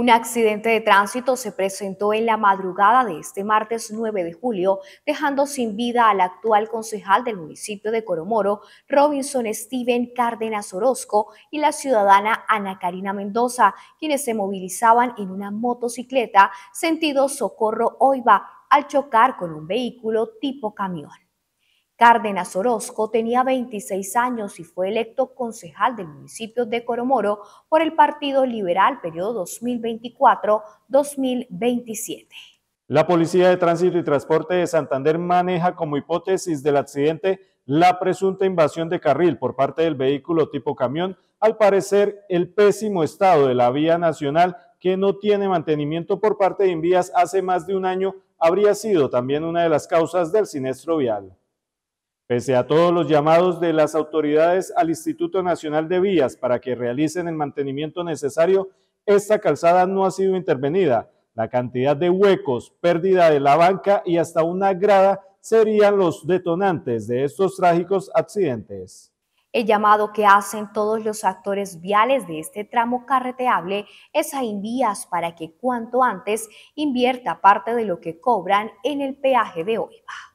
Un accidente de tránsito se presentó en la madrugada de este martes 9 de julio, dejando sin vida al actual concejal del municipio de Coromoro, Robinson Steven Cárdenas Orozco, y la ciudadana Ana Karina Mendoza, quienes se movilizaban en una motocicleta sentido Socorro Oiva al chocar con un vehículo tipo camión. Cárdenas Orozco tenía 26 años y fue electo concejal del municipio de Coromoro por el Partido Liberal periodo 2024-2027. La Policía de Tránsito y Transporte de Santander maneja como hipótesis del accidente la presunta invasión de carril por parte del vehículo tipo camión, al parecer el pésimo estado de la vía nacional que no tiene mantenimiento por parte de Invías hace más de un año habría sido también una de las causas del siniestro vial. Pese a todos los llamados de las autoridades al Instituto Nacional de Vías para que realicen el mantenimiento necesario, esta calzada no ha sido intervenida. La cantidad de huecos, pérdida de la banca y hasta una grada serían los detonantes de estos trágicos accidentes. El llamado que hacen todos los actores viales de este tramo carreteable es a Invías para que cuanto antes invierta parte de lo que cobran en el peaje de Oiva.